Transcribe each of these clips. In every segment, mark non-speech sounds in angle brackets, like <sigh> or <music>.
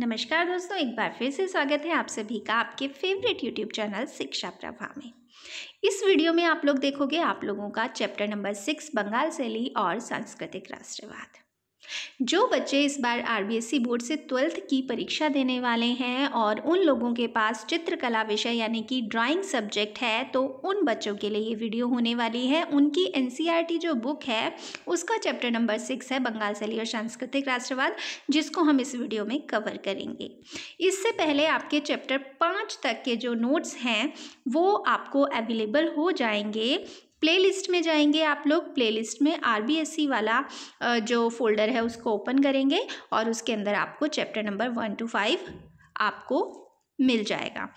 नमस्कार दोस्तों एक बार फिर से स्वागत है आप सभी का आपके फेवरेट यूट्यूब चैनल शिक्षा प्रभा में इस वीडियो में आप लोग देखोगे आप लोगों का चैप्टर नंबर सिक्स बंगाल शैली और सांस्कृतिक राष्ट्रवाद जो बच्चे इस बार आरबीएससी बोर्ड से ट्वेल्थ की परीक्षा देने वाले हैं और उन लोगों के पास चित्रकला विषय यानी कि ड्राइंग सब्जेक्ट है तो उन बच्चों के लिए ये वीडियो होने वाली है उनकी एनसीईआरटी e जो बुक है उसका चैप्टर नंबर सिक्स है बंगाल शैली और सांस्कृतिक राष्ट्रवाद जिसको हम इस वीडियो में कवर करेंगे इससे पहले आपके चैप्टर पाँच तक के जो नोट्स हैं वो आपको अवेलेबल हो जाएंगे प्लेलिस्ट में जाएंगे आप लोग प्लेलिस्ट में आरबीएससी वाला जो फोल्डर है उसको ओपन करेंगे और उसके अंदर आपको chapter number one two five आपको मिल जाएगा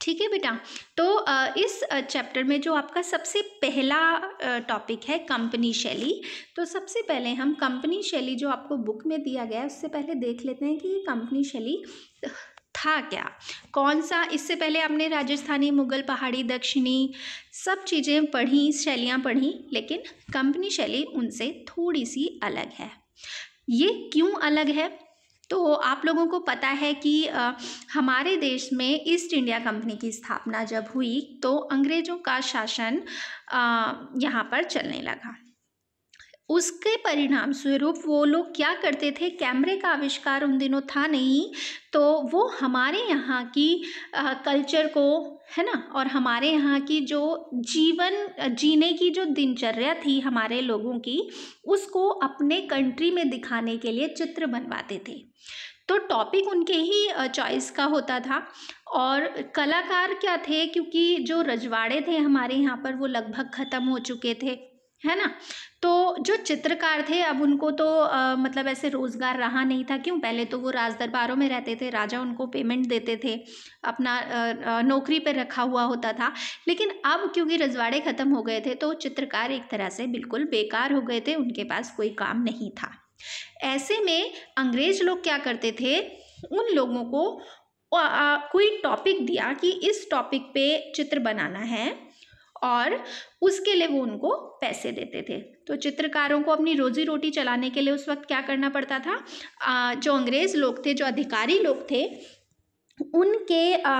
ठीक है बेटा तो इस चैप्टर में जो आपका सबसे पहला टॉपिक है कंपनी शैली तो सबसे पहले हम कंपनी शैली जो आपको बुक में दिया गया है उससे पहले देख लेते हैं कि कंपनी शैली था क्या कौन सा इससे पहले आपने राजस्थानी मुगल पहाड़ी दक्षिणी सब चीज़ें पढ़ी शैलियाँ पढ़ी लेकिन कंपनी शैली उनसे थोड़ी सी अलग है ये क्यों अलग है तो आप लोगों को पता है कि आ, हमारे देश में ईस्ट इंडिया कंपनी की स्थापना जब हुई तो अंग्रेज़ों का शासन यहाँ पर चलने लगा उसके परिणाम स्वरूप वो लोग क्या करते थे कैमरे का आविष्कार उन दिनों था नहीं तो वो हमारे यहाँ की आ, कल्चर को है ना और हमारे यहाँ की जो जीवन जीने की जो दिनचर्या थी हमारे लोगों की उसको अपने कंट्री में दिखाने के लिए चित्र बनवाते थे तो टॉपिक उनके ही चॉइस का होता था और कलाकार क्या थे क्योंकि जो रजवाड़े थे हमारे यहाँ पर वो लगभग ख़त्म हो चुके थे है ना तो जो चित्रकार थे अब उनको तो आ, मतलब ऐसे रोज़गार रहा नहीं था क्यों पहले तो वो राज दरबारों में रहते थे राजा उनको पेमेंट देते थे अपना आ, नौकरी पर रखा हुआ होता था लेकिन अब क्योंकि रजवाड़े ख़त्म हो गए थे तो चित्रकार एक तरह से बिल्कुल बेकार हो गए थे उनके पास कोई काम नहीं था ऐसे में अंग्रेज लोग क्या करते थे उन लोगों को आ, कोई टॉपिक दिया कि इस टॉपिक पे चित्र बनाना है और उसके लिए वो उनको पैसे देते थे तो चित्रकारों को अपनी रोजी रोटी चलाने के लिए उस वक्त क्या करना पड़ता था जो अंग्रेज़ लोग थे जो अधिकारी लोग थे उनके आ,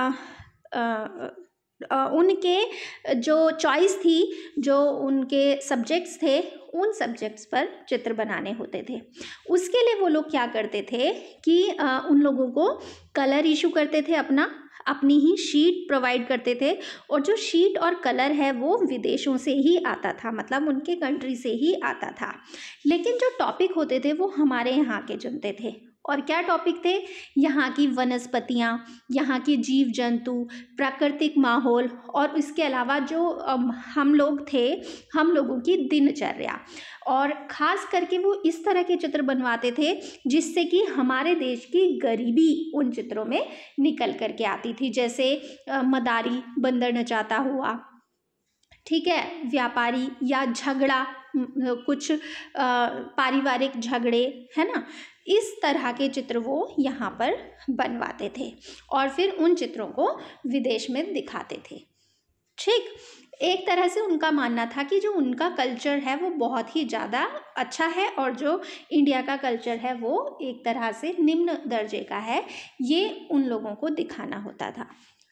आ, उनके जो चॉइस थी जो उनके सब्जेक्ट्स थे उन सब्जेक्ट्स पर चित्र बनाने होते थे उसके लिए वो लोग क्या करते थे कि उन लोगों को कलर इशू करते थे अपना अपनी ही शीट प्रोवाइड करते थे और जो शीट और कलर है वो विदेशों से ही आता था मतलब उनके कंट्री से ही आता था लेकिन जो टॉपिक होते थे वो हमारे यहाँ के चुनते थे और क्या टॉपिक थे यहाँ की वनस्पतियाँ यहाँ के जीव जंतु प्राकृतिक माहौल और इसके अलावा जो हम लोग थे हम लोगों की दिनचर्या और ख़ास करके वो इस तरह के चित्र बनवाते थे जिससे कि हमारे देश की गरीबी उन चित्रों में निकल कर के आती थी जैसे मदारी बंदर नचाता हुआ ठीक है व्यापारी या झगड़ा कुछ पारिवारिक झगड़े है ना इस तरह के चित्र वो यहाँ पर बनवाते थे और फिर उन चित्रों को विदेश में दिखाते थे ठीक एक तरह से उनका मानना था कि जो उनका कल्चर है वो बहुत ही ज़्यादा अच्छा है और जो इंडिया का कल्चर है वो एक तरह से निम्न दर्जे का है ये उन लोगों को दिखाना होता था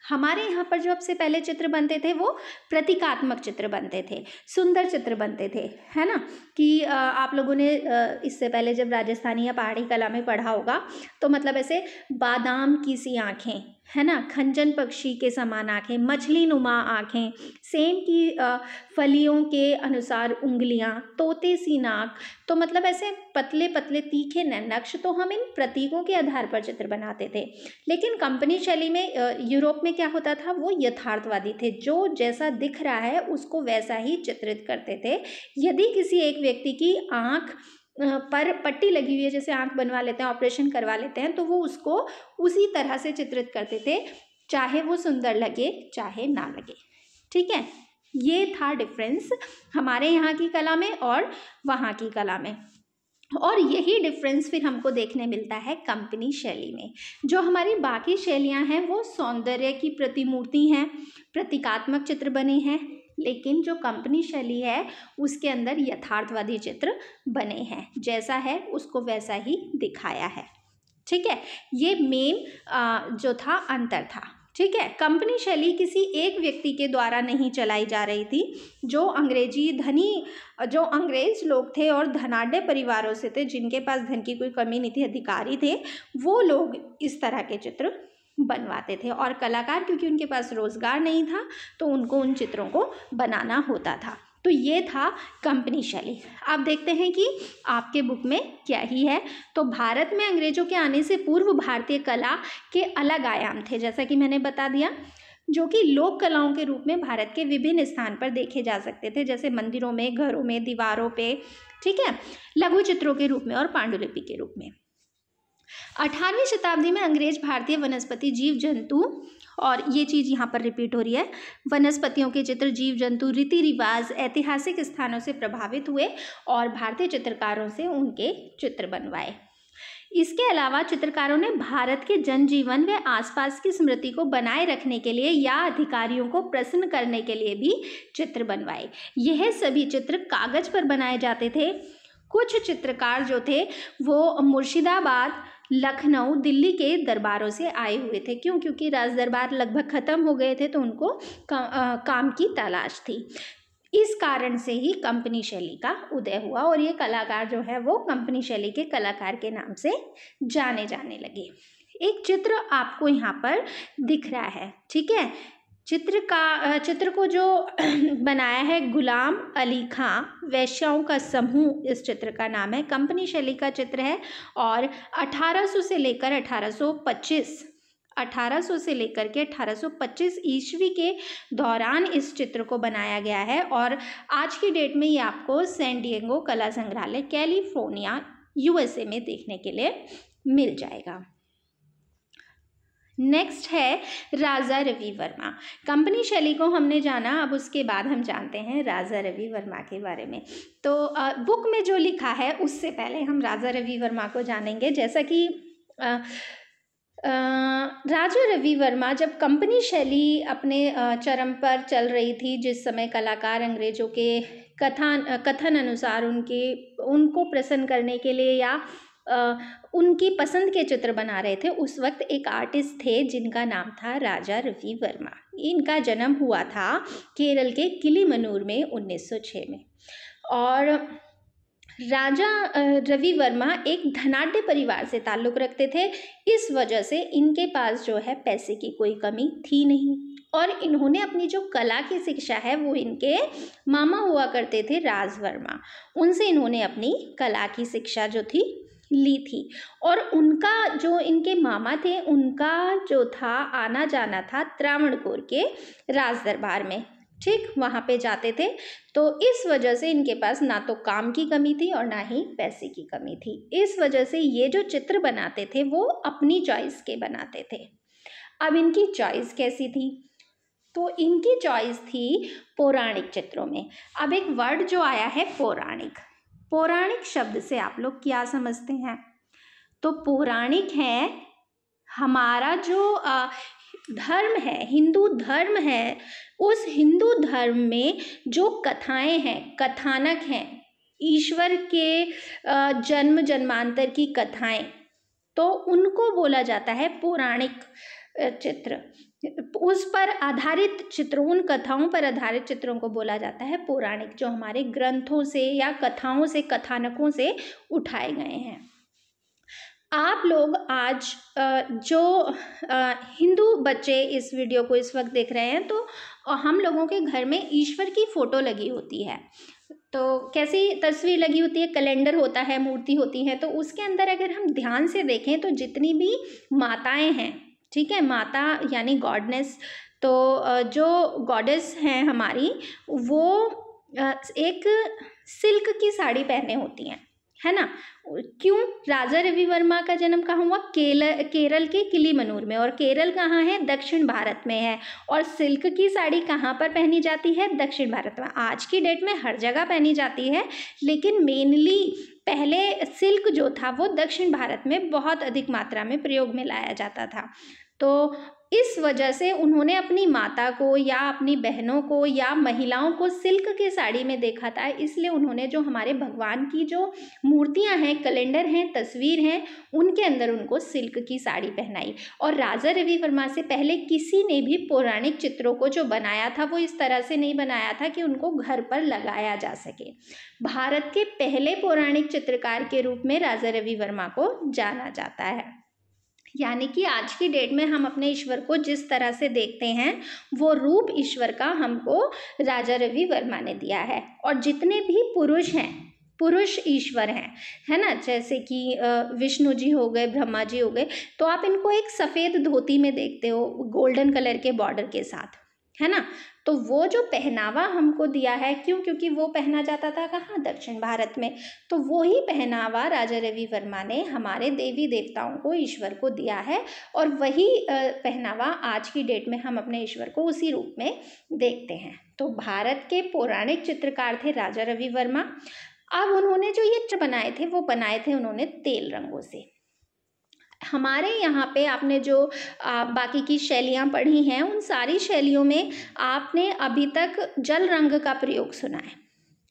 हमारे यहाँ पर जो सबसे पहले चित्र बनते थे वो प्रतीकात्मक चित्र बनते थे सुंदर चित्र बनते थे है ना कि आप लोगों ने इससे पहले जब राजस्थानी या पहाड़ी कला में पढ़ा होगा तो मतलब ऐसे बादाम की सी आँखें है ना खंजन पक्षी के समान आँखें मछली नुमा आँखें सेम की फलियों के अनुसार उंगलियाँ तोते सी नाक तो मतलब ऐसे पतले पतले तीखे नक्श तो हम इन प्रतीकों के आधार पर चित्र बनाते थे लेकिन कंपनी शैली में यूरोप में क्या होता था वो यथार्थवादी थे जो जैसा दिख रहा है उसको वैसा ही चित्रित करते थे यदि किसी एक व्यक्ति की आँख पर पट्टी लगी हुई है जैसे आँख बनवा लेते हैं ऑपरेशन करवा लेते हैं तो वो उसको उसी तरह से चित्रित करते थे चाहे वो सुंदर लगे चाहे ना लगे ठीक है ये था डिफरेंस हमारे यहाँ की कला में और वहाँ की कला में और यही डिफरेंस फिर हमको देखने मिलता है कंपनी शैली में जो हमारी बाकी शैलियाँ हैं वो सौंदर्य की प्रतिमूर्ति हैं प्रतीकात्मक चित्र बने हैं लेकिन जो कंपनी शैली है उसके अंदर यथार्थवादी चित्र बने हैं जैसा है उसको वैसा ही दिखाया है ठीक है ये मेन जो था अंतर था ठीक है कंपनी शैली किसी एक व्यक्ति के द्वारा नहीं चलाई जा रही थी जो अंग्रेजी धनी जो अंग्रेज लोग थे और धनाढ़ परिवारों से थे जिनके पास धन की कोई कमी नहीं थी अधिकारी थे वो लोग इस तरह के चित्र बनवाते थे और कलाकार क्योंकि उनके पास रोज़गार नहीं था तो उनको उन चित्रों को बनाना होता था तो ये था कंपनी शैली अब देखते हैं कि आपके बुक में क्या ही है तो भारत में अंग्रेज़ों के आने से पूर्व भारतीय कला के अलग आयाम थे जैसा कि मैंने बता दिया जो कि लोक कलाओं के रूप में भारत के विभिन्न स्थान पर देखे जा सकते थे जैसे मंदिरों में घरों में दीवारों पे ठीक है लघु चित्रों के रूप में और पांडुलिपि के रूप में अठारहवीं शताब्दी में अंग्रेज भारतीय वनस्पति जीव जंतु और ये चीज़ यहाँ पर रिपीट हो रही है वनस्पतियों के चित्र जीव जंतु रीति रिवाज ऐतिहासिक स्थानों से प्रभावित हुए और भारतीय चित्रकारों से उनके चित्र बनवाए इसके अलावा चित्रकारों ने भारत के जनजीवन व आसपास की स्मृति को बनाए रखने के लिए या अधिकारियों को प्रसन्न करने के लिए भी चित्र बनवाए यह सभी चित्र कागज पर बनाए जाते थे कुछ चित्रकार जो थे वो मुर्शिदाबाद लखनऊ दिल्ली के दरबारों से आए हुए थे क्यों क्योंकि राज दरबार लगभग ख़त्म हो गए थे तो उनको का, आ, काम की तलाश थी इस कारण से ही कंपनी शैली का उदय हुआ और ये कलाकार जो है वो कंपनी शैली के कलाकार के नाम से जाने जाने लगे एक चित्र आपको यहाँ पर दिख रहा है ठीक है चित्र का चित्र को जो <clears throat> बनाया है गुलाम अली खां वैश्याओं का समूह इस चित्र का नाम है कंपनी शैली का चित्र है और 1800 से लेकर 1825 1800 से लेकर के 1825 ईस्वी के दौरान इस चित्र को बनाया गया है और आज की डेट में ये आपको सैन डिएगो कला संग्रहालय कैलिफोर्निया यूएसए में देखने के लिए मिल जाएगा नेक्स्ट है राजा रवि वर्मा कंपनी शैली को हमने जाना अब उसके बाद हम जानते हैं राजा रवि वर्मा के बारे में तो बुक में जो लिखा है उससे पहले हम राजा रवि वर्मा को जानेंगे जैसा कि राजा रवि वर्मा जब कंपनी शैली अपने चरम पर चल रही थी जिस समय कलाकार अंग्रेजों के कथा कथन अनुसार उनके उनको प्रसन्न करने के लिए या उनकी पसंद के चित्र बना रहे थे उस वक्त एक आर्टिस्ट थे जिनका नाम था राजा रवि वर्मा इनका जन्म हुआ था केरल के किलीमनूर में 1906 में और राजा रवि वर्मा एक धनाढ़ परिवार से ताल्लुक़ रखते थे इस वजह से इनके पास जो है पैसे की कोई कमी थी नहीं और इन्होंने अपनी जो कला की शिक्षा है वो इनके मामा हुआ करते थे राज वर्मा उनसे इन्होंने अपनी कला की शिक्षा जो थी ली थी और उनका जो इनके मामा थे उनका जो था आना जाना था त्रावणकोर के राज दरबार में ठीक वहाँ पे जाते थे तो इस वजह से इनके पास ना तो काम की कमी थी और ना ही पैसे की कमी थी इस वजह से ये जो चित्र बनाते थे वो अपनी चॉइस के बनाते थे अब इनकी चॉइस कैसी थी तो इनकी चॉइस थी पौराणिक चित्रों में अब एक वर्ड जो आया है पौराणिक पौराणिक शब्द से आप लोग क्या समझते हैं तो पौराणिक है हमारा जो आ, धर्म है हिंदू धर्म है उस हिंदू धर्म में जो कथाएं हैं कथानक हैं ईश्वर के जन्म जन्मांतर की कथाएं तो उनको बोला जाता है पौराणिक चित्र उस पर आधारित चित्र उन कथाओं पर आधारित चित्रों को बोला जाता है पौराणिक जो हमारे ग्रंथों से या कथाओं से कथानकों से उठाए गए हैं आप लोग आज जो हिंदू बच्चे इस वीडियो को इस वक्त देख रहे हैं तो हम लोगों के घर में ईश्वर की फ़ोटो लगी होती है तो कैसी तस्वीर लगी होती है कैलेंडर होता है मूर्ति होती है तो उसके अंदर अगर हम ध्यान से देखें तो जितनी भी माताएं हैं ठीक है माता यानी गॉडनेस तो जो गॉडेस हैं हमारी वो एक सिल्क की साड़ी पहने होती हैं है ना क्यों राजा रवि वर्मा का जन्म कहाँ हुआ केल केरल के किली मनूर में और केरल कहाँ है दक्षिण भारत में है और सिल्क की साड़ी कहाँ पर पहनी जाती है दक्षिण भारत में आज की डेट में हर जगह पहनी जाती है लेकिन मेनली पहले सिल्क जो था वो दक्षिण भारत में बहुत अधिक मात्रा में प्रयोग में लाया जाता था तो इस वजह से उन्होंने अपनी माता को या अपनी बहनों को या महिलाओं को सिल्क के साड़ी में देखा था इसलिए उन्होंने जो हमारे भगवान की जो मूर्तियां हैं कैलेंडर हैं तस्वीर हैं उनके अंदर उनको सिल्क की साड़ी पहनाई और राजा रवि वर्मा से पहले किसी ने भी पौराणिक चित्रों को जो बनाया था वो इस तरह से नहीं बनाया था कि उनको घर पर लगाया जा सके भारत के पहले पौराणिक चित्रकार के रूप में राजा रवि वर्मा को जाना जाता है यानी कि आज की डेट में हम अपने ईश्वर को जिस तरह से देखते हैं वो रूप ईश्वर का हमको राजा रवि वर्मा ने दिया है और जितने भी पुरुष हैं पुरुष ईश्वर हैं है ना जैसे कि विष्णु जी हो गए ब्रह्मा जी हो गए तो आप इनको एक सफ़ेद धोती में देखते हो गोल्डन कलर के बॉर्डर के साथ है ना तो वो जो पहनावा हमको दिया है क्यों क्योंकि वो पहना जाता था कहाँ दक्षिण भारत में तो वही पहनावा राजा रवि वर्मा ने हमारे देवी देवताओं को ईश्वर को दिया है और वही पहनावा आज की डेट में हम अपने ईश्वर को उसी रूप में देखते हैं तो भारत के पौराणिक चित्रकार थे राजा रवि वर्मा अब उन्होंने जो ये चित्र बनाए थे वो बनाए थे उन्होंने तेल रंगों से हमारे यहाँ पे आपने जो बाकी की शैलियाँ पढ़ी हैं उन सारी शैलियों में आपने अभी तक जल रंग का प्रयोग सुना है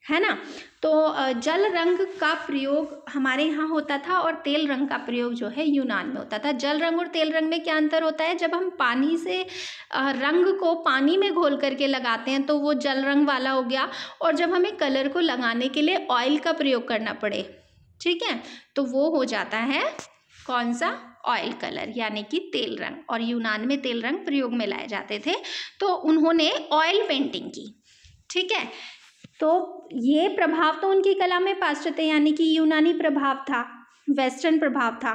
है ना तो जल रंग का प्रयोग हमारे यहाँ होता था और तेल रंग का प्रयोग जो है यूनान में होता था जल रंग और तेल रंग में क्या अंतर होता है जब हम पानी से रंग को पानी में घोल करके लगाते हैं तो वो जल रंग वाला हो गया और जब हमें कलर को लगाने के लिए ऑयल का प्रयोग करना पड़े ठीक है तो वो हो जाता है कौन सा ऑयल कलर यानी कि तेल रंग और यूनान में तेल रंग प्रयोग में लाए जाते थे तो उन्होंने ऑयल पेंटिंग की ठीक है तो ये प्रभाव तो उनकी कला में पाश्चात्य यानी कि यूनानी प्रभाव था वेस्टर्न प्रभाव था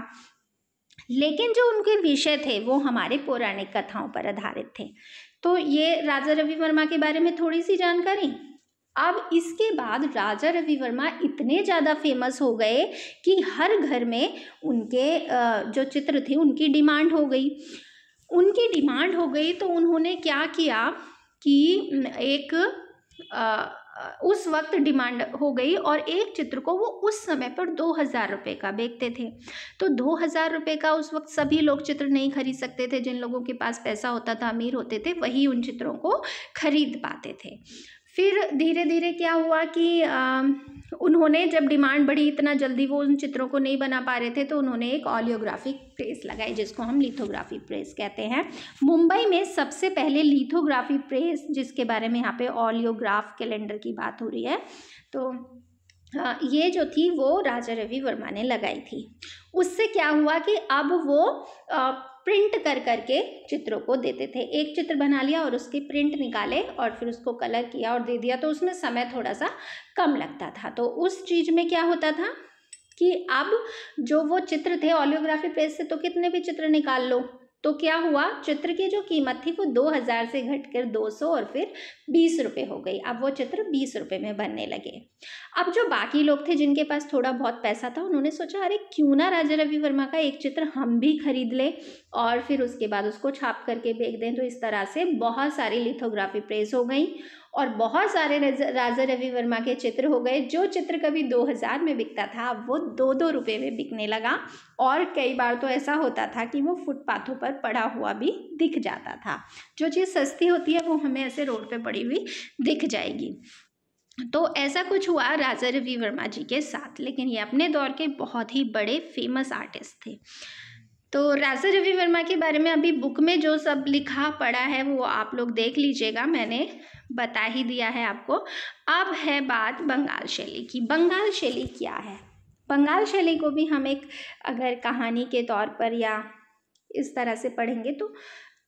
लेकिन जो उनके विषय थे वो हमारे पौराणिक कथाओं पर आधारित थे तो ये राजा रवि वर्मा के बारे में थोड़ी सी जानकारी अब इसके बाद राजा रवि वर्मा इतने ज़्यादा फेमस हो गए कि हर घर में उनके जो चित्र थे उनकी डिमांड हो गई उनकी डिमांड हो गई तो उन्होंने क्या किया कि एक आ, उस वक्त डिमांड हो गई और एक चित्र को वो उस समय पर दो हज़ार रुपये का बेचते थे तो दो हज़ार रुपये का उस वक्त सभी लोग चित्र नहीं खरीद सकते थे जिन लोगों के पास पैसा होता था अमीर होते थे वही उन चित्रों को खरीद पाते थे फिर धीरे धीरे क्या हुआ कि उन्होंने जब डिमांड बढ़ी इतना जल्दी वो उन चित्रों को नहीं बना पा रहे थे तो उन्होंने एक ऑलियोग्राफिक प्रेस लगाई जिसको हम लिथोग्राफी प्रेस कहते हैं मुंबई में सबसे पहले लिथोग्राफी प्रेस जिसके बारे में यहाँ पे ऑलियोग्राफ कैलेंडर की बात हो रही है तो ये जो थी वो राजा रवि वर्मा ने लगाई थी उससे क्या हुआ कि अब वो प्रिंट कर करके चित्रों को देते थे एक चित्र बना लिया और उसकी प्रिंट निकाले और फिर उसको कलर किया और दे दिया तो उसमें समय थोड़ा सा कम लगता था तो उस चीज़ में क्या होता था कि अब जो वो चित्र थे ऑलियोग्राफी पेज से तो कितने भी चित्र निकाल लो तो क्या हुआ चित्र की जो कीमत थी वो दो हज़ार से घटकर दो सौ और फिर बीस रुपये हो गई अब वो चित्र बीस रुपये में बनने लगे अब जो बाकी लोग थे जिनके पास थोड़ा बहुत पैसा था उन्होंने सोचा अरे क्यों ना राजा रवि वर्मा का एक चित्र हम भी खरीद लें और फिर उसके बाद उसको छाप करके बेच दें तो इस तरह से बहुत सारी लिथोग्राफी प्रेस हो गई और बहुत सारे राजा रवि वर्मा के चित्र हो गए जो चित्र कभी 2000 में बिकता था वो दो दो रुपये में बिकने लगा और कई बार तो ऐसा होता था कि वो फुटपाथों पर पड़ा हुआ भी दिख जाता था जो चीज़ सस्ती होती है वो हमें ऐसे रोड पर पड़ी हुई दिख जाएगी तो ऐसा कुछ हुआ राजा रवि वर्मा जी के साथ लेकिन ये अपने दौर के बहुत ही बड़े फेमस आर्टिस्ट थे तो राजा रवि वर्मा के बारे में अभी बुक में जो सब लिखा पड़ा है वो आप लोग देख लीजिएगा मैंने बता ही दिया है आपको अब है बात बंगाल शैली की बंगाल शैली क्या है बंगाल शैली को भी हम एक अगर कहानी के तौर पर या इस तरह से पढ़ेंगे तो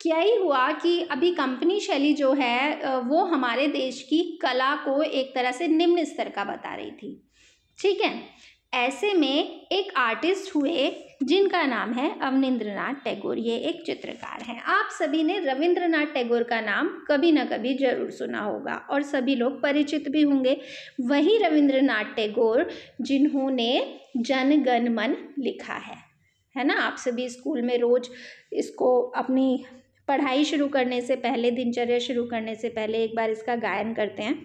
क्या ही हुआ कि अभी कंपनी शैली जो है वो हमारे देश की कला को एक तरह से निम्न स्तर का बता रही थी ठीक है ऐसे में एक आर्टिस्ट हुए जिनका नाम है अवनिंद्रनाथ टैगोर ये एक चित्रकार हैं आप सभी ने रविंद्रनाथ टैगोर का नाम कभी ना कभी जरूर सुना होगा और सभी लोग परिचित भी होंगे वही रविंद्रनाथ टैगोर जिन्होंने जन गण मन लिखा है है ना आप सभी स्कूल में रोज़ इसको अपनी पढ़ाई शुरू करने से पहले दिनचर्या शुरू करने से पहले एक बार इसका गायन करते हैं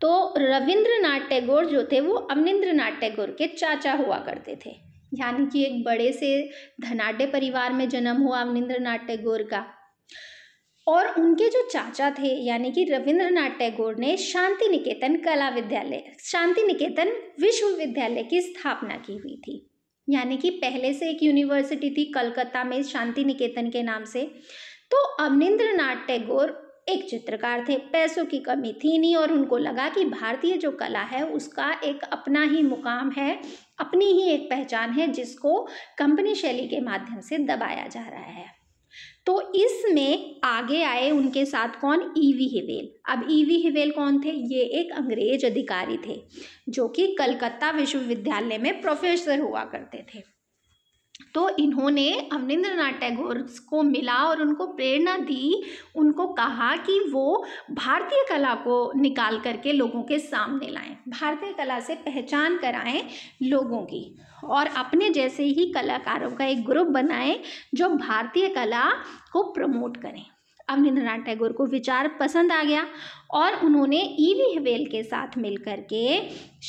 तो रविंद्रनाथ टैगोर जो थे वो अवनिंद्रनाथ टैगोर के चाचा हुआ करते थे यानी कि एक बड़े से धनाढ़ परिवार में जन्म हुआ अवनिंद्रनाथ टैगोर का और उनके जो चाचा थे यानी कि रविंद्रनाथ टैगोर ने शांति निकेतन कला विद्यालय शांति निकेतन विश्वविद्यालय की स्थापना की हुई थी यानी कि पहले से एक यूनिवर्सिटी थी कलकत्ता में शांति निकेतन के नाम से तो अवनिंद्रनाथ टैगोर एक चित्रकार थे पैसों की कमी थी नहीं और उनको लगा कि भारतीय जो कला है उसका एक अपना ही मुकाम है अपनी ही एक पहचान है जिसको कंपनी शैली के माध्यम से दबाया जा रहा है तो इसमें आगे आए उनके साथ कौन ईवी e हिवेल अब ईवी e हिवेल कौन थे ये एक अंग्रेज अधिकारी थे जो कि कलकत्ता विश्वविद्यालय में प्रोफेसर हुआ करते थे तो इन्होंने नाथ टैगोर को मिला और उनको प्रेरणा दी उनको कहा कि वो भारतीय कला को निकाल करके लोगों के सामने लाएं भारतीय कला से पहचान कराएं लोगों की और अपने जैसे ही कलाकारों का एक ग्रुप बनाएं जो भारतीय कला को प्रमोट करें अवनींद्रनाथ टैगोर को विचार पसंद आ गया और उन्होंने ईवी हवेल के साथ मिलकर के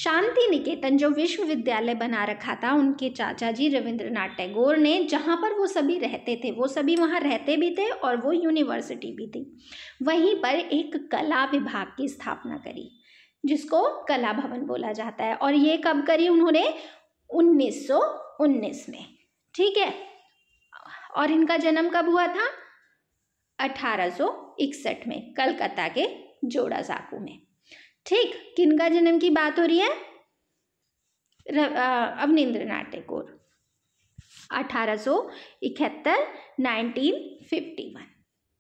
शांति निकेतन जो विश्वविद्यालय बना रखा था उनके चाचा जी रविंद्रनाथ टैगोर ने जहाँ पर वो सभी रहते थे वो सभी वहाँ रहते भी थे और वो यूनिवर्सिटी भी थी वहीं पर एक कला विभाग की स्थापना करी जिसको कला भवन बोला जाता है और ये कब करी उन्होंने 1919 में ठीक है और इनका जन्म कब हुआ था 1861 में कलकत्ता के जोड़ा जोड़ासाकू में ठीक किनका जन्म की बात हो रही है Abanindranath Tagore fifty one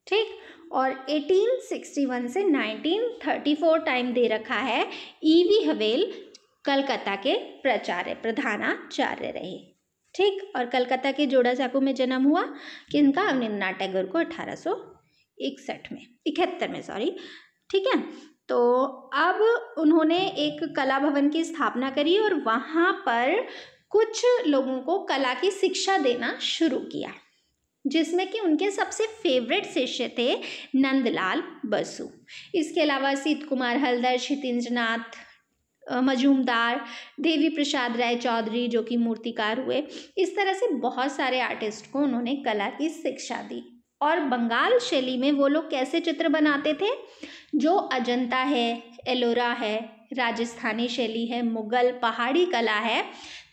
ठीक और 1861 से 1934 टाइम दे रखा है ईवी e हवेल कलकत्ता के प्राचार्य प्रधानाचार्य रहे ठीक और कलकत्ता के जोड़ा चाकू में जन्म हुआ किनका नाथ टैगोर को अठारह इकसठ में इकहत्तर में सॉरी ठीक है तो अब उन्होंने एक कला भवन की स्थापना करी और वहाँ पर कुछ लोगों को कला की शिक्षा देना शुरू किया जिसमें कि उनके सबसे फेवरेट शिष्य थे नंदलाल बसु इसके अलावा सीत कुमार हलदर क्षितिंद्रनाथ मजूमदार देवी प्रसाद राय चौधरी जो कि मूर्तिकार हुए इस तरह से बहुत सारे आर्टिस्ट को उन्होंने कला की शिक्षा दी और बंगाल शैली में वो लोग कैसे चित्र बनाते थे जो अजंता है एलोरा है राजस्थानी शैली है मुगल पहाड़ी कला है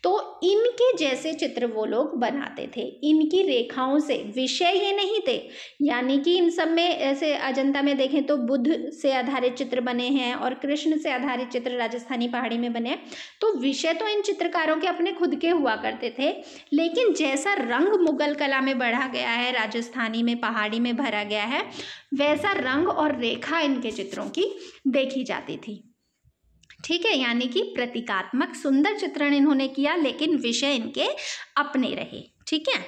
तो इनके जैसे चित्र वो लोग बनाते थे इनकी रेखाओं से विषय ये नहीं थे यानी कि इन सब में ऐसे अजंता में देखें तो बुद्ध से आधारित चित्र बने हैं और कृष्ण से आधारित चित्र राजस्थानी पहाड़ी में बने तो विषय तो इन चित्रकारों के अपने खुद के हुआ करते थे लेकिन जैसा रंग मुगल कला में बढ़ा गया है राजस्थानी में पहाड़ी में भरा गया है वैसा रंग और रेखा इनके चित्रों की देखी जाती थी ठीक है यानी कि प्रतीकात्मक सुंदर चित्रण इन्होंने किया लेकिन विषय इनके अपने रहे ठीक है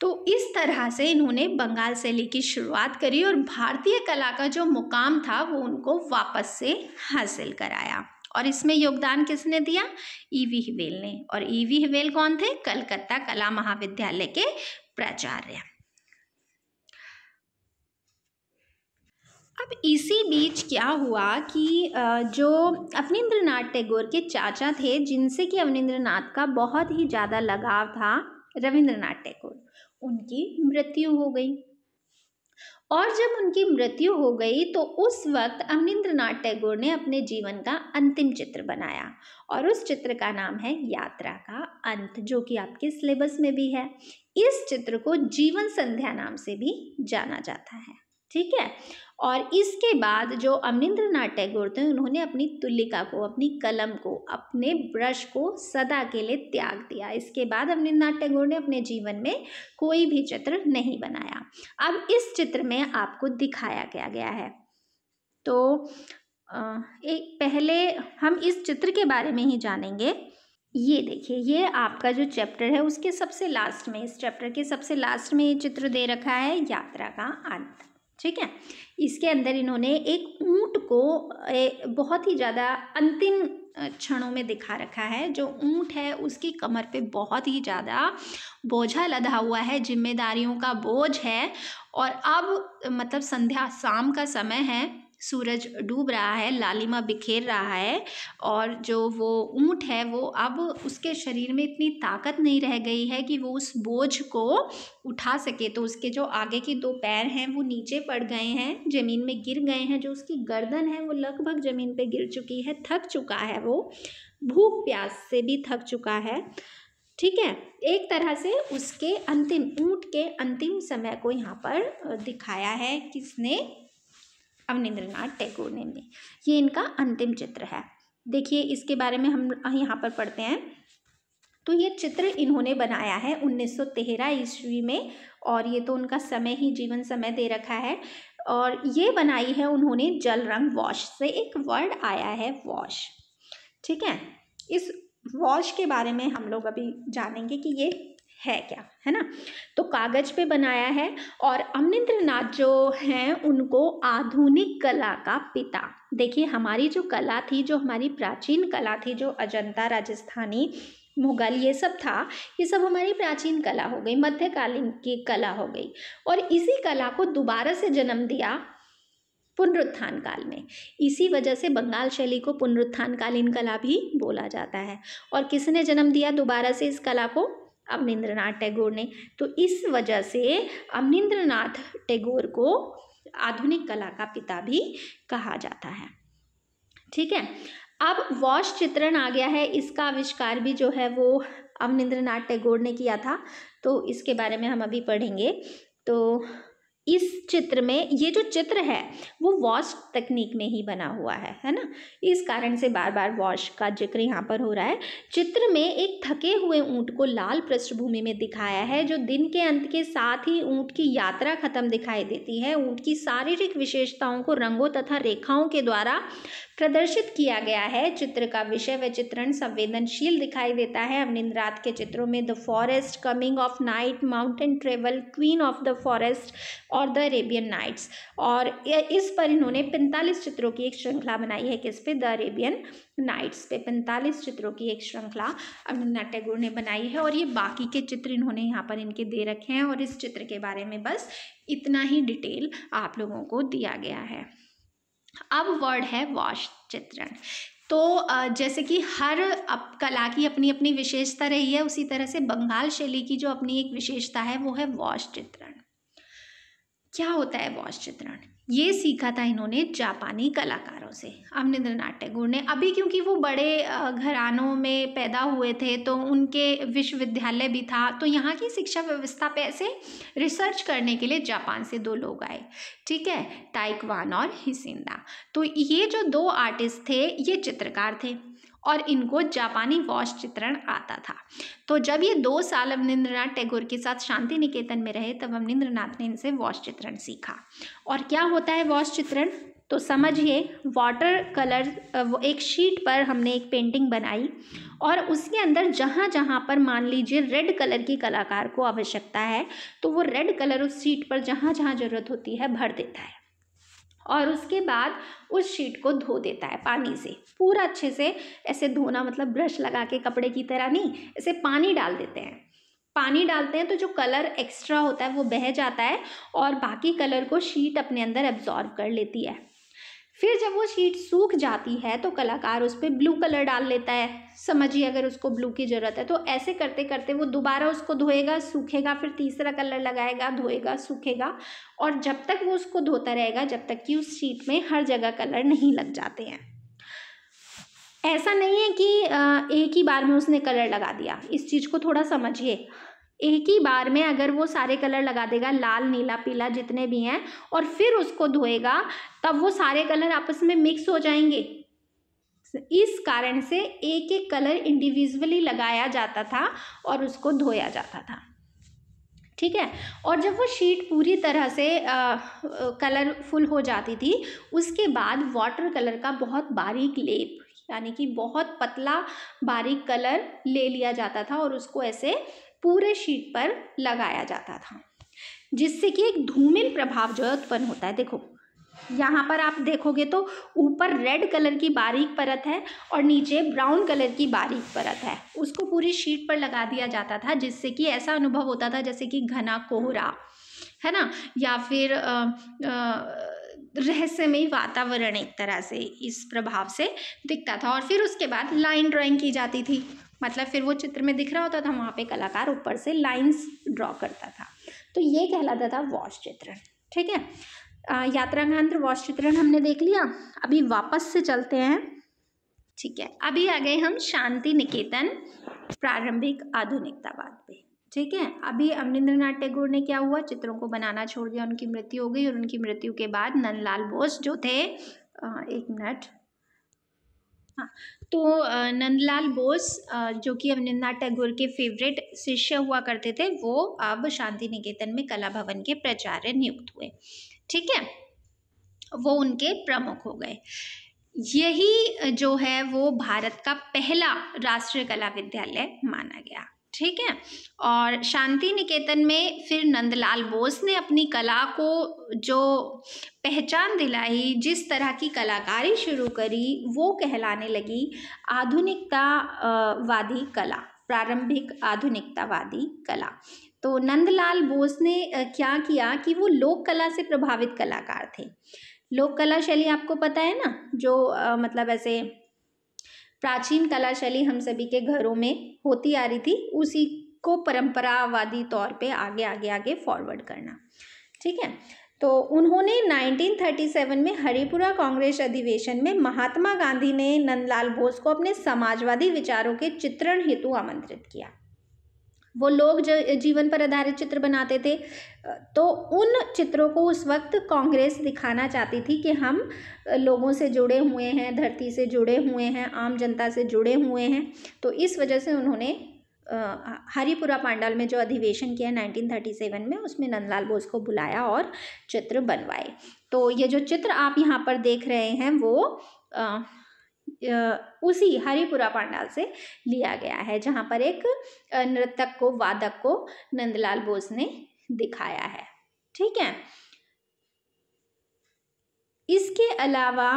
तो इस तरह से इन्होंने बंगाल शैली की शुरुआत करी और भारतीय कला का जो मुकाम था वो उनको वापस से हासिल कराया और इसमें योगदान किसने दिया ईवी हिवेल ने और ईवी हिवेल कौन थे कलकत्ता कला महाविद्यालय के प्राचार्य अब इसी बीच क्या हुआ कि जो अवनिंद्र नाथ टैगोर के चाचा थे जिनसे कि अवनिंद्र नाथ का बहुत ही ज़्यादा लगाव था रविंद्र नाथ टैगोर उनकी मृत्यु हो गई और जब उनकी मृत्यु हो गई तो उस वक्त अवनिंद्रनाथ नाथ टैगोर ने अपने जीवन का अंतिम चित्र बनाया और उस चित्र का नाम है यात्रा का अंत जो कि आपके सिलेबस में भी है इस चित्र को जीवन संध्या नाम से भी जाना जाता है ठीक है और इसके बाद जो अमरिंद्र नाथ टैगोर थे उन्होंने अपनी तुल्लिका को अपनी कलम को अपने ब्रश को सदा के लिए त्याग दिया इसके बाद अवनिंद्र नाथ टैगोर ने अपने जीवन में कोई भी चित्र नहीं बनाया अब इस चित्र में आपको दिखाया गया गया है तो एक पहले हम इस चित्र के बारे में ही जानेंगे ये देखिए ये आपका जो चैप्टर है उसके सबसे लास्ट में इस चैप्टर के सबसे लास्ट में ये चित्र दे रखा है यात्रा का अंत ठीक है इसके अंदर इन्होंने एक ऊँट को बहुत ही ज़्यादा अंतिम क्षणों में दिखा रखा है जो ऊँट है उसकी कमर पे बहुत ही ज़्यादा बोझा लदा हुआ है जिम्मेदारियों का बोझ है और अब मतलब संध्या शाम का समय है सूरज डूब रहा है लालिमा बिखेर रहा है और जो वो ऊँट है वो अब उसके शरीर में इतनी ताकत नहीं रह गई है कि वो उस बोझ को उठा सके तो उसके जो आगे के दो पैर हैं वो नीचे पड़ गए हैं ज़मीन में गिर गए हैं जो उसकी गर्दन है वो लगभग ज़मीन पे गिर चुकी है थक चुका है वो भूख प्यास से भी थक चुका है ठीक है एक तरह से उसके अंतिम ऊँट के अंतिम समय को यहाँ पर दिखाया है किसने अवनिंद्रनाथ टैगोर ने में ये इनका अंतिम चित्र है देखिए इसके बारे में हम यहाँ पर पढ़ते हैं तो ये चित्र इन्होंने बनाया है 1913 ईस्वी में और ये तो उनका समय ही जीवन समय दे रखा है और ये बनाई है उन्होंने जल रंग वॉश से एक वर्ड आया है वॉश ठीक है इस वॉश के बारे में हम लोग अभी जानेंगे कि ये है क्या है ना तो कागज पे बनाया है और अमरिंद्र नाथ जो हैं उनको आधुनिक कला का पिता देखिए हमारी जो कला थी जो हमारी प्राचीन कला थी जो अजंता राजस्थानी मुगल ये सब था ये सब हमारी प्राचीन कला हो गई मध्यकालीन की कला हो गई और इसी कला को दोबारा से जन्म दिया पुनरुत्थान काल में इसी वजह से बंगाल शैली को पुनरुत्थान कालीन कला भी बोला जाता है और किसने जन्म दिया दोबारा से इस कला को अमनेन्द्र नाथ टैगोर ने तो इस वजह से अमनेन्द्र नाथ टैगोर को आधुनिक कला का पिता भी कहा जाता है ठीक है अब वॉश चित्रण आ गया है इसका आविष्कार भी जो है वो अमनेन्द्र नाथ टैगोर ने किया था तो इसके बारे में हम अभी पढ़ेंगे तो इस चित्र में ये जो चित्र है वो वॉश तकनीक में ही बना हुआ है है ना इस कारण से बार बार वॉश का जिक्र यहाँ पर हो रहा है चित्र में एक थके हुए ऊँट को लाल पृष्ठभूमि में दिखाया है जो दिन के अंत के साथ ही ऊँट की यात्रा खत्म दिखाई देती है ऊँट की शारीरिक विशेषताओं को रंगों तथा रेखाओं के द्वारा प्रदर्शित किया गया है चित्र का विषय व चित्रण संवेदनशील दिखाई देता है अवनिंद रात के चित्रों में the forest coming of night mountain travel queen of the forest और द अरेबियन नाइट्स और इस पर इन्होंने पैंतालीस चित्रों की एक श्रृंखला बनाई है किस पे द अरेबियन नाइट्स पे पैंतालीस चित्रों की एक श्रृंखला अवनिंद्रनाथ टैगोर ने बनाई है और ये बाकी के चित्र इन्होंने यहाँ पर इनके दे रखे हैं और इस चित्र के बारे में बस इतना ही डिटेल आप लोगों को दिया गया है अब वर्ड है वाश चित्रण तो जैसे कि हर अप कला की अपनी अपनी विशेषता रही है उसी तरह से बंगाल शैली की जो अपनी एक विशेषता है वो है वाश चित्रण क्या होता है वाश चित्रण ये सीखा था इन्होंने जापानी कलाकारों से नाथ टैगोर ने अभी क्योंकि वो बड़े घरानों में पैदा हुए थे तो उनके विश्वविद्यालय भी था तो यहाँ की शिक्षा व्यवस्था पे ऐसे रिसर्च करने के लिए जापान से दो लोग आए ठीक है ताइकवान और हिसिंदा तो ये जो दो आर्टिस्ट थे ये चित्रकार थे और इनको जापानी वॉश चित्रण आता था तो जब ये दो साल अवनिंद्रनाथ टैगोर के साथ शांति निकेतन में रहे तब अवनिंद्रनाथ ने इनसे वॉश चित्रण सीखा और क्या होता है वॉश चित्रण तो समझिए वाटर कलर एक शीट पर हमने एक पेंटिंग बनाई और उसके अंदर जहाँ जहाँ पर मान लीजिए रेड कलर की कलाकार को आवश्यकता है तो वो रेड कलर उस शीट पर जहाँ जहाँ ज़रूरत होती है भर देता है और उसके बाद उस शीट को धो देता है पानी से पूरा अच्छे से ऐसे धोना मतलब ब्रश लगा के कपड़े की तरह नहीं ऐसे पानी डाल देते हैं पानी डालते हैं तो जो कलर एक्स्ट्रा होता है वो बह जाता है और बाकी कलर को शीट अपने अंदर एब्जॉर्व कर लेती है फिर जब वो शीट सूख जाती है तो कलाकार उस पर ब्लू कलर डाल लेता है समझिए अगर उसको ब्लू की ज़रूरत है तो ऐसे करते करते वो दोबारा उसको धोएगा सूखेगा फिर तीसरा कलर लगाएगा धोएगा सूखेगा और जब तक वो उसको धोता रहेगा जब तक कि उस शीट में हर जगह कलर नहीं लग जाते हैं ऐसा नहीं है कि एक ही बार में उसने कलर लगा दिया इस चीज़ को थोड़ा समझिए एक ही बार में अगर वो सारे कलर लगा देगा लाल नीला पीला जितने भी हैं और फिर उसको धोएगा तब वो सारे कलर आपस में मिक्स हो जाएंगे इस कारण से एक एक कलर इंडिविजुअली लगाया जाता था और उसको धोया जाता था ठीक है और जब वो शीट पूरी तरह से कलरफुल हो जाती थी उसके बाद वाटर कलर का बहुत बारीक लेप यानी कि बहुत पतला बारीक कलर ले लिया जाता था और उसको ऐसे पूरे शीट पर लगाया जाता था जिससे कि एक धूमिल प्रभाव जो है उत्पन्न होता है देखो यहाँ पर आप देखोगे तो ऊपर रेड कलर की बारीक परत है और नीचे ब्राउन कलर की बारीक परत है उसको पूरी शीट पर लगा दिया जाता था जिससे कि ऐसा अनुभव होता था जैसे कि घना कोहरा है ना या फिर आ, आ, रहस्यमय वातावरण एक तरह से इस प्रभाव से दिखता था और फिर उसके बाद लाइन ड्राइंग की जाती थी मतलब फिर वो चित्र में दिख रहा होता था वहाँ पे कलाकार ऊपर से लाइंस ड्रॉ करता था तो ये कहलाता था वॉश चित्रण ठीक है यात्रा का अंतर वॉश चित्रण हमने देख लिया अभी वापस से चलते हैं ठीक है अभी आ गए हम शांति निकेतन प्रारंभिक आधुनिकतावाद पे ठीक है अभी अमरिंद्रनाथ टैगोर ने क्या हुआ चित्रों को बनाना छोड़ दिया उनकी मृत्यु हो गई और उनकी मृत्यु के बाद नंदलाल बोस जो थे एक मिनट हाँ तो नंदलाल बोस जो कि अमरिंद्रनाथ टैगोर के फेवरेट शिष्य हुआ करते थे वो अब शांति निकेतन में कला भवन के प्राचार्य नियुक्त हुए ठीक है वो उनके प्रमुख हो गए यही जो है वो भारत का पहला राष्ट्रीय कला विद्यालय माना गया ठीक है और शांति निकेतन में फिर नंदलाल बोस ने अपनी कला को जो पहचान दिलाई जिस तरह की कलाकारी शुरू करी वो कहलाने लगी आधुनिकतावादी कला प्रारंभिक आधुनिकतावादी कला तो नंदलाल बोस ने क्या किया कि वो लोक कला से प्रभावित कलाकार थे लोक कला शैली आपको पता है ना जो आ, मतलब ऐसे प्राचीन कला शैली हम सभी के घरों में होती आ रही थी उसी को परंपरावादी तौर पे आगे आगे आगे फॉरवर्ड करना ठीक है तो उन्होंने 1937 में हरिपुरा कांग्रेस अधिवेशन में महात्मा गांधी ने नंदलाल बोस को अपने समाजवादी विचारों के चित्रण हेतु आमंत्रित किया वो लोग जीवन पर आधारित चित्र बनाते थे तो उन चित्रों को उस वक्त कांग्रेस दिखाना चाहती थी कि हम लोगों से जुड़े हुए हैं धरती से जुड़े हुए हैं आम जनता से जुड़े हुए हैं तो इस वजह से उन्होंने हरिपुरा पांडाल में जो अधिवेशन किया 1937 में उसमें नंदलाल बोस को बुलाया और चित्र बनवाए तो ये जो चित्र आप यहाँ पर देख रहे हैं वो आ, उसी हरिपुरा पांडाल से लिया गया है जहाँ पर एक नृतक को वादक को नंदलाल बोस ने दिखाया है ठीक है इसके अलावा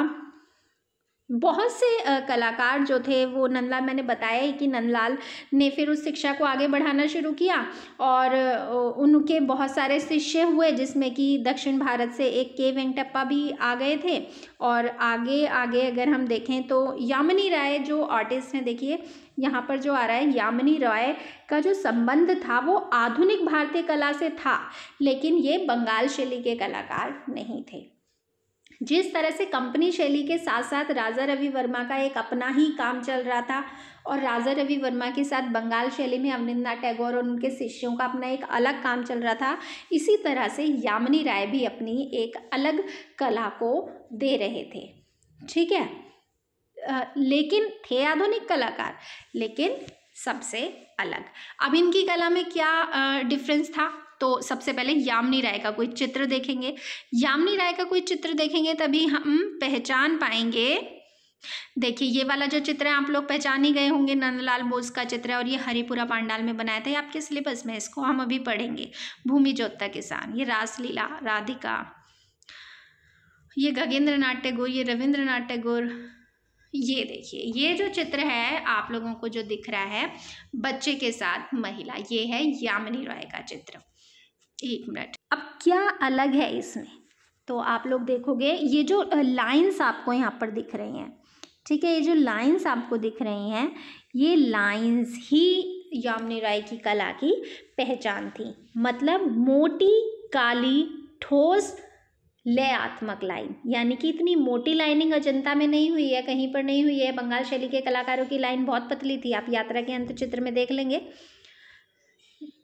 बहुत से कलाकार जो थे वो नंदलाल मैंने बताया ही कि नंदलाल ने फिर उस शिक्षा को आगे बढ़ाना शुरू किया और उनके बहुत सारे शिष्य हुए जिसमें कि दक्षिण भारत से एक के वेंकटप्पा भी आ गए थे और आगे आगे अगर हम देखें तो यामिनी राय जो आर्टिस्ट हैं देखिए यहाँ पर जो आ रहा है यामिनी राय का जो संबंध था वो आधुनिक भारतीय कला से था लेकिन ये बंगाल शैली के कलाकार नहीं थे जिस तरह से कंपनी शैली के साथ साथ राजा रवि वर्मा का एक अपना ही काम चल रहा था और राजा रवि वर्मा के साथ बंगाल शैली में अवनिंद्रनाथ टैगोर और उनके शिष्यों का अपना एक अलग काम चल रहा था इसी तरह से यामिनी राय भी अपनी एक अलग कला को दे रहे थे ठीक है लेकिन थे आधुनिक कलाकार लेकिन सबसे अलग अब इनकी कला में क्या डिफरेंस था तो सबसे पहले यामनी राय का कोई चित्र देखेंगे यामनी राय का कोई चित्र देखेंगे तभी हम पहचान पाएंगे देखिए ये वाला जो चित्र है आप लोग पहचान ही गए होंगे नंदलाल बोस का चित्र है और ये हरिपुरा पांडाल में बनाया था ये आपके सिलेबस में इसको हम अभी पढ़ेंगे भूमि जोता किसान ये रासलीला राधिका ये गगेंद्र नाथ टैगोर ये रविंद्र नाथ टैगोर ये देखिए ये जो चित्र है आप लोगों को जो दिख रहा है बच्चे के साथ महिला ये है यामिनी रॉय का चित्र एक मिनट अब क्या अलग है इसमें तो आप लोग देखोगे ये जो लाइंस आपको यहाँ पर दिख रही हैं ठीक है ये जो लाइंस आपको दिख रही हैं ये लाइंस ही यामिनी राय की कला की पहचान थी मतलब मोटी काली ठोस लयात्मक लाइन यानी कि इतनी मोटी लाइनिंग अजंता में नहीं हुई है कहीं पर नहीं हुई है बंगाल शैली के कलाकारों की लाइन बहुत पतली थी आप यात्रा के अंत चित्र में देख लेंगे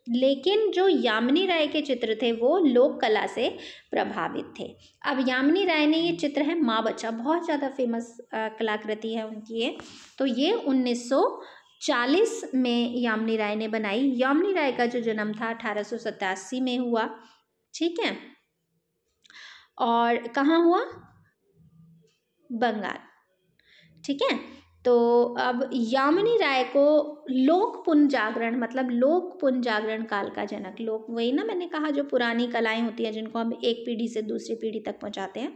लेकिन जो यामिनी राय के चित्र थे वो लोक कला से प्रभावित थे अब यामिनी राय ने ये चित्र है माँ बच्चा बहुत ज़्यादा फेमस कलाकृति है उनकी ये तो ये 1940 में यामिनी राय ने बनाई यामिनी राय का जो जन्म था अठारह में हुआ ठीक है और कहाँ हुआ बंगाल ठीक है तो अब यामिनी राय को लोक जागरण मतलब लोक जागरण काल का जनक लोक वही ना मैंने कहा जो पुरानी कलाएं होती हैं जिनको हम एक पीढ़ी से दूसरी पीढ़ी तक पहुंचाते हैं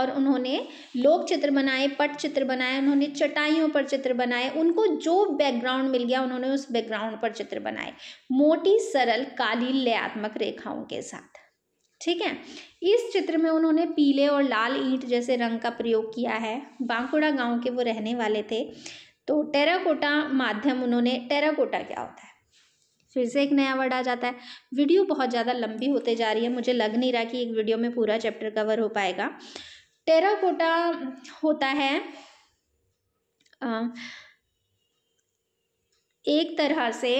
और उन्होंने लोक चित्र बनाए पट चित्र बनाए उन्होंने चटाइयों पर चित्र बनाए उनको जो बैकग्राउंड मिल गया उन्होंने उस बैकग्राउंड पर चित्र बनाए मोटी सरल काली लयात्मक रेखाओं के साथ ठीक है इस चित्र में उन्होंने पीले और लाल ईंट जैसे रंग का प्रयोग किया है बांकुड़ा गांव के वो रहने वाले थे तो टेराकोटा माध्यम उन्होंने टेराकोटा क्या होता है फिर से एक नया वर्ड आ जाता है वीडियो बहुत ज़्यादा लंबी होते जा रही है मुझे लग नहीं रहा कि एक वीडियो में पूरा चैप्टर कवर हो पाएगा टेराकोटा होता है आ, एक तरह से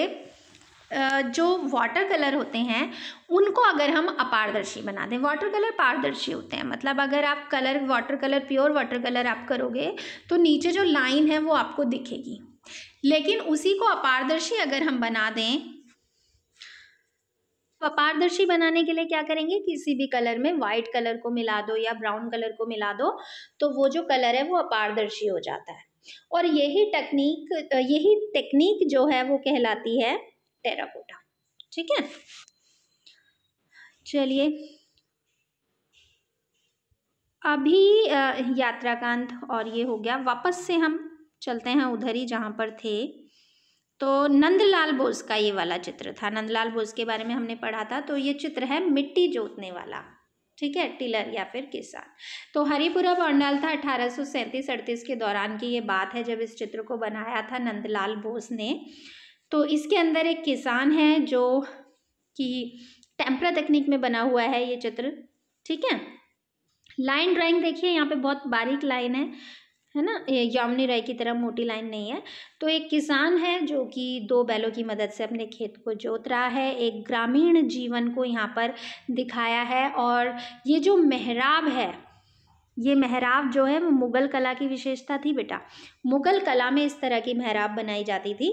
जो वाटर कलर होते हैं उनको अगर हम अपारदर्शी बना दें वाटर कलर पारदर्शी होते हैं मतलब अगर आप colour water colour pure water colour आप करोगे तो नीचे जो लाइन है वो आपको दिखेगी लेकिन उसी को अपारदर्शी अगर हम बना दें तो अपारदर्शी बनाने के लिए क्या करेंगे किसी भी कलर में वाइट कलर को मिला दो या ब्राउन कलर को मिला दो तो वो जो कलर है वो अपारदर्शी हो जाता है और यही टेक्निक यही टेक्निक जो है वो कहलाती है टेराकोटा ठीक है चलिए अभी यात्राकांत और ये हो गया वापस से हम चलते हैं उधर ही जहाँ पर थे तो नंदलाल बोस का ये वाला चित्र था नंदलाल बोस के बारे में हमने पढ़ा था तो ये चित्र है मिट्टी जोतने वाला ठीक है टिलर या फिर किसान तो हरिपुरा पंडाल था अठारह सौ के दौरान की ये बात है जब इस चित्र को बनाया था नंदलाल बोस ने तो इसके अंदर एक किसान है जो कि टेम्परा तकनीक में बना हुआ है ये चित्र ठीक है लाइन ड्राइंग देखिए यहाँ पे बहुत बारीक लाइन है है ना ये यामनी राय की तरह मोटी लाइन नहीं है तो एक किसान है जो कि दो बैलों की मदद से अपने खेत को जोत रहा है एक ग्रामीण जीवन को यहाँ पर दिखाया है और ये जो मेहराब है ये मेहराब जो है वो मुग़ल कला की विशेषता थी बेटा मुग़ल कला में इस तरह की मेहराब बनाई जाती थी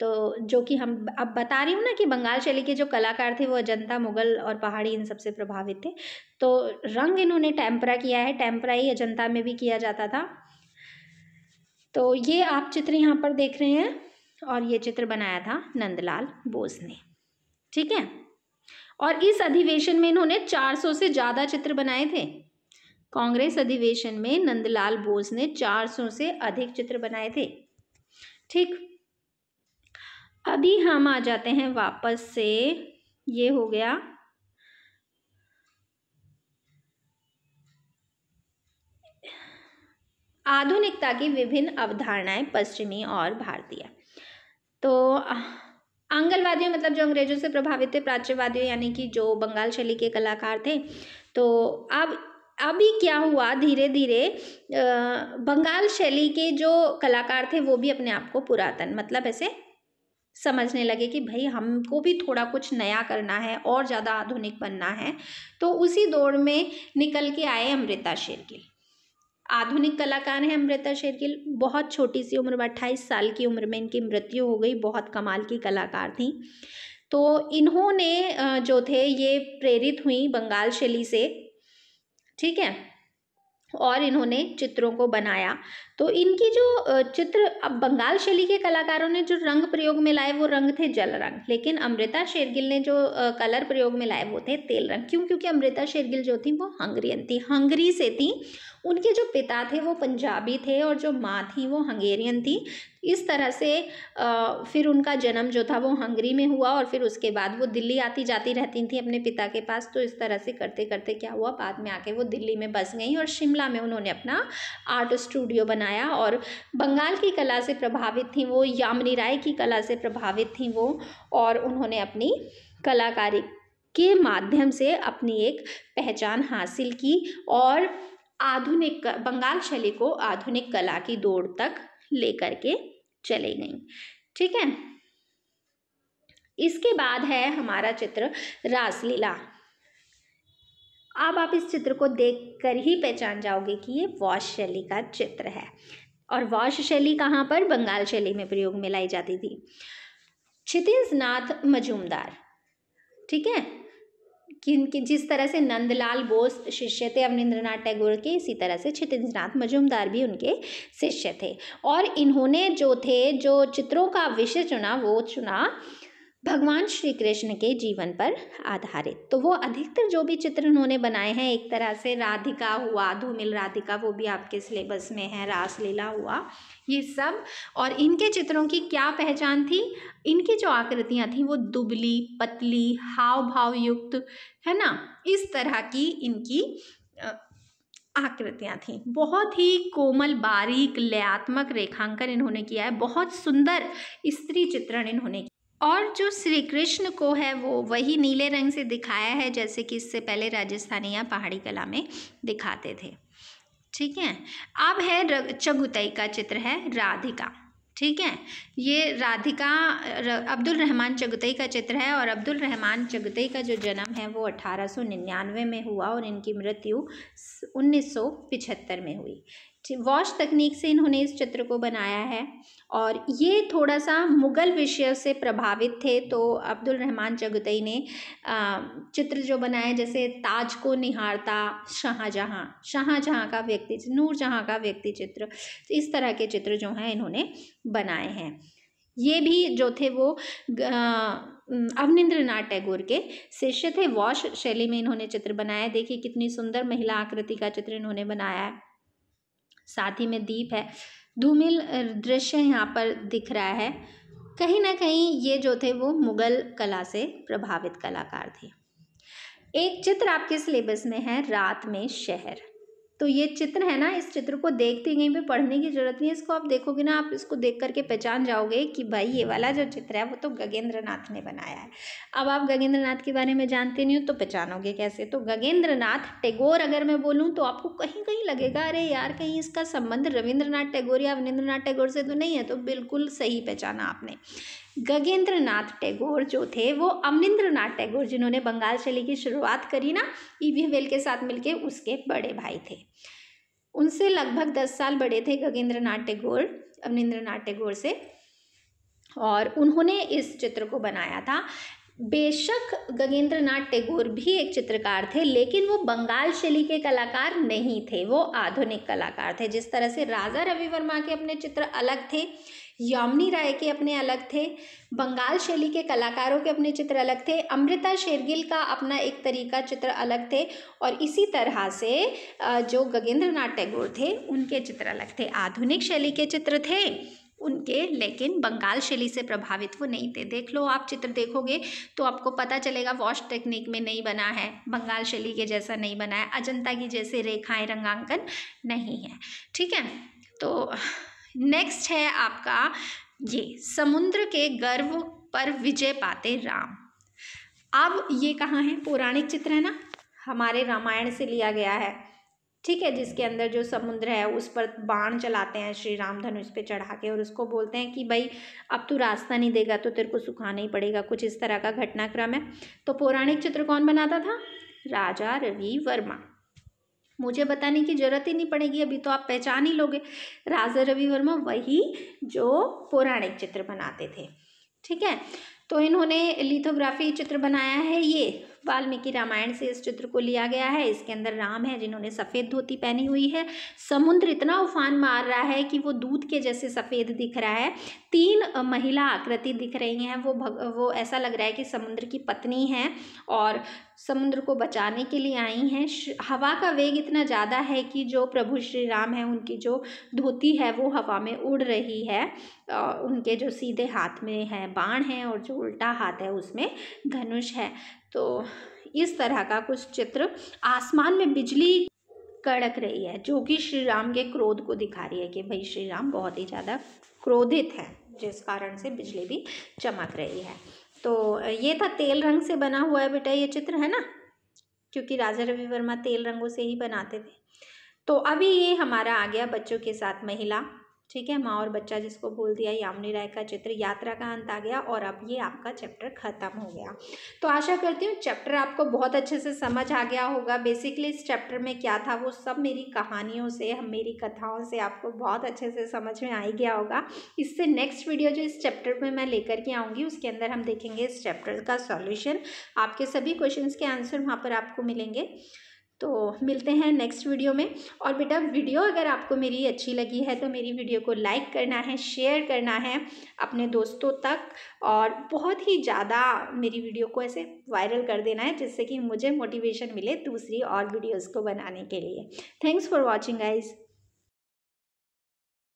तो जो कि हम अब बता रही हूँ ना कि बंगाल शैली के जो कलाकार थे वो अजंता मुगल और पहाड़ी इन सबसे प्रभावित थे तो रंग इन्होंने टेम्परा किया है टेम्परा ही अजंता में भी किया जाता था तो ये आप चित्र यहाँ पर देख रहे हैं और ये चित्र बनाया था नंदलाल बोस ने ठीक है और इस अधिवेशन में इन्होंने 400 से ज़्यादा चित्र बनाए थे कांग्रेस अधिवेशन में नंदलाल बोस ने 400 से अधिक चित्र बनाए थे ठीक अभी हम आ जाते हैं वापस से ये हो गया आधुनिकता की विभिन्न अवधारणाएं पश्चिमी और भारतीय तो आंगलवादियों मतलब जो अंग्रेजों से प्रभावित थे प्राच्यवादियों यानी कि जो बंगाल शैली के कलाकार थे तो अब अभी क्या हुआ धीरे धीरे बंगाल शैली के जो कलाकार थे वो भी अपने आप को पुरातन मतलब ऐसे समझने लगे कि भाई हमको भी थोड़ा कुछ नया करना है और ज़्यादा आधुनिक बनना है तो उसी दौर में निकल के आए अमृता शेरगिल आधुनिक कलाकार हैं अमृता शेरगिल बहुत छोटी सी उम्र में अट्ठाईस साल की उम्र में इनकी मृत्यु हो गई बहुत कमाल की कलाकार थी तो इन्होंने जो थे ये प्रेरित हुई बंगाल शैली से ठीक है और इन्होंने चित्रों को बनाया तो इनकी जो चित्र अब बंगाल शैली के कलाकारों ने जो रंग प्रयोग में लाए वो रंग थे जल रंग लेकिन अमृता शेरगिल ने जो कलर प्रयोग में लाए वो थे तेल रंग क्यों क्योंकि अमृता शेरगिल जो थी वो हंगरियन थी हंगरी से थी उनके जो पिता थे वो पंजाबी थे और जो माँ थी वो हंगेरियन थी इस तरह से फिर उनका जन्म जो था वो हंगरी में हुआ और फिर उसके बाद वो दिल्ली आती जाती रहती थी अपने पिता के पास तो इस तरह से करते करते क्या हुआ बाद में आके वो दिल्ली में बस गई और शिमला में उन्होंने अपना आर्ट स्टूडियो बना बनाया और बंगाल की कला से प्रभावित थी वो यामिनी राय की कला से प्रभावित थी वो और उन्होंने अपनी कलाकारी के माध्यम से अपनी एक पहचान हासिल की और आधुनिक बंगाल शैली को आधुनिक कला की दौड़ तक लेकर के चले गई ठीक है इसके बाद है हमारा चित्र रासलीला अब आप इस चित्र को देखकर ही पहचान जाओगे कि ये वॉश शैली का चित्र है और वॉश शैली कहाँ पर बंगाल शैली में प्रयोग में लाई जाती थी नाथ मजूमदार ठीक है कि जिस तरह से नंदलाल बोस शिष्य थे अवनिंद्रनाथ टैगोर के इसी तरह से नाथ मजूमदार भी उनके शिष्य थे और इन्होंने जो थे जो चित्रों का विषय चुना वो चुना भगवान श्री कृष्ण के जीवन पर आधारित तो वो अधिकतर जो भी चित्र उन्होंने बनाए हैं एक तरह से राधिका हुआ धूमिल राधिका वो भी आपके सिलेबस में है रासलीला हुआ ये सब और इनके चित्रों की क्या पहचान थी इनकी जो आकृतियाँ थी वो दुबली पतली हाव भाव युक्त है ना इस तरह की इनकी आकृतियाँ थीं बहुत ही कोमल बारीक लयात्मक रेखांकन इन्होंने किया है बहुत सुंदर स्त्री चित्रण इन्होंने किया और जो श्री कृष्ण को है वो वही नीले रंग से दिखाया है जैसे कि इससे पहले राजस्थानी या पहाड़ी कला में दिखाते थे ठीक है अब है चगुतई का चित्र है राधिका ठीक है ये राधिका अब्दुल रहमान चगतई का चित्र है और अब्दुल रहमान चगतई का जो जन्म है वो अठारह में हुआ और इनकी मृत्यु उन्नीस में हुई वॉश तकनीक से इन्होंने इस चित्र को बनाया है और ये थोड़ा सा मुग़ल विषय से प्रभावित थे तो अब्दुल रहमान चगुतई ने चित्र जो बनाए जैसे ताज को निहारता शाहजहाँ शाहजहाँ का व्यक्ति नूरजहाँ का व्यक्ति चित्र तो इस तरह के चित्र जो हैं इन्होंने बनाए हैं ये भी जो थे वो अवनिंद्र नाथ टैगोर के शिष्य थे वॉश शैली में इन्होंने चित्र बनाया देखिए कितनी सुंदर महिला आकृति का चित्र इन्होंने बनाया है साथ ही में दीप है धूमिल दृश्य यहाँ पर दिख रहा है कहीं ना कहीं ये जो थे वो मुगल कला से प्रभावित कलाकार थे एक चित्र आपके सिलेबस में है रात में शहर तो ये चित्र है ना इस चित्र को देखते ही कहीं पे पढ़ने की जरूरत नहीं है इसको आप देखोगे ना आप इसको देख करके पहचान जाओगे कि भाई ये वाला जो चित्र है वो तो गगेंद्र नाथ ने बनाया है अब आप गगेंद्र नाथ के बारे में जानते नहीं हो तो पहचानोगे कैसे तो गगेंद्र नाथ टैगोर अगर मैं बोलूँ तो आपको कहीं कहीं लगेगा अरे यार कहीं इसका संबंध रविंद्रनाथ टैगोर या अवनिंद्रनाथ टैगोर से तो नहीं है तो बिल्कुल सही पहचाना आपने गगेंद्र नाथ टैगोर जो थे वो अमरिंद्रनाथ नाथ टैगोर जिन्होंने बंगाल शैली की शुरुआत करी ना ई वी के साथ मिलके उसके बड़े भाई थे उनसे लगभग दस साल बड़े थे गगेंद्र नाथ टैगोर अमरिंद्र नाथ टैगोर से और उन्होंने इस चित्र को बनाया था बेशक गगेंद्र नाथ टैगोर भी एक चित्रकार थे लेकिन वो बंगाल शैली के कलाकार नहीं थे वो आधुनिक कलाकार थे जिस तरह से राजा रवि वर्मा के अपने चित्र अलग थे यामिनी राय के अपने अलग थे बंगाल शैली के कलाकारों के अपने चित्र अलग थे अमृता शेरगिल का अपना एक तरीका चित्र अलग थे और इसी तरह से जो गगेंद्र नाथ टैगोर थे उनके चित्र अलग थे आधुनिक शैली के चित्र थे उनके लेकिन बंगाल शैली से प्रभावित वो नहीं थे देख लो आप चित्र देखोगे तो आपको पता चलेगा वॉश टेक्निक में नहीं बना है बंगाल शैली के जैसा नहीं बना है अजंता की जैसे रेखाएं रंगांकन नहीं है ठीक है तो नेक्स्ट है आपका ये समुद्र के गर्व पर विजय पाते राम अब ये कहाँ है पौराणिक चित्र है ना हमारे रामायण से लिया गया है ठीक है जिसके अंदर जो समुद्र है उस पर बाण चलाते हैं श्री राम धनुष पे चढ़ा के और उसको बोलते हैं कि भाई अब तू रास्ता नहीं देगा तो तेरे को सुखाना ही पड़ेगा कुछ इस तरह का घटनाक्रम है तो पौराणिक चित्र कौन बनाता था राजा रवि वर्मा मुझे बताने की ज़रूरत ही नहीं पड़ेगी अभी तो आप पहचान ही लोगे राजा रवि वर्मा वही जो पौराणिक चित्र बनाते थे ठीक है तो इन्होंने लिथोग्राफी चित्र बनाया है ये वाल्मीकि रामायण से इस चित्र को लिया गया है इसके अंदर राम है जिन्होंने सफ़ेद धोती पहनी हुई है समुद्र इतना उफान मार रहा है कि वो दूध के जैसे सफ़ेद दिख रहा है तीन महिला आकृति दिख रही हैं वो भग, वो ऐसा लग रहा है कि समुद्र की पत्नी है और समुद्र को बचाने के लिए आई हैं हवा का वेग इतना ज़्यादा है कि जो प्रभु श्री राम है उनकी जो धोती है वो हवा में उड़ रही है उनके जो सीधे हाथ में है बाण है और जो उल्टा हाथ है उसमें धनुष है तो इस तरह का कुछ चित्र आसमान में बिजली कड़क रही है जो कि श्री राम के क्रोध को दिखा रही है कि भाई श्री राम बहुत ही ज़्यादा क्रोधित है जिस कारण से बिजली भी चमक रही है तो ये था तेल रंग से बना हुआ है बेटा ये चित्र है ना क्योंकि राजा रवि वर्मा तेल रंगों से ही बनाते थे तो अभी ये हमारा आ गया बच्चों के साथ महिला ठीक है माँ और बच्चा जिसको बोल दिया यामिनी राय का चित्र यात्रा का अंत आ गया और अब ये आपका चैप्टर ख़त्म हो गया तो आशा करती हूँ चैप्टर आपको बहुत अच्छे से समझ आ गया होगा बेसिकली इस चैप्टर में क्या था वो सब मेरी कहानियों से हम मेरी कथाओं से आपको बहुत अच्छे से समझ में आ गया होगा इससे नेक्स्ट वीडियो जो इस चैप्टर में मैं लेकर के आऊँगी उसके अंदर हम देखेंगे इस चैप्टर का सॉल्यूशन आपके सभी क्वेश्चन के आंसर वहाँ पर आपको मिलेंगे तो मिलते हैं नेक्स्ट वीडियो में और बेटा वीडियो अगर आपको मेरी अच्छी लगी है तो मेरी वीडियो को लाइक करना है शेयर करना है अपने दोस्तों तक और बहुत ही ज़्यादा मेरी वीडियो को ऐसे वायरल कर देना है जिससे कि मुझे मोटिवेशन मिले दूसरी और वीडियोज़ को बनाने के लिए थैंक्स फॉर वॉचिंग गाइज़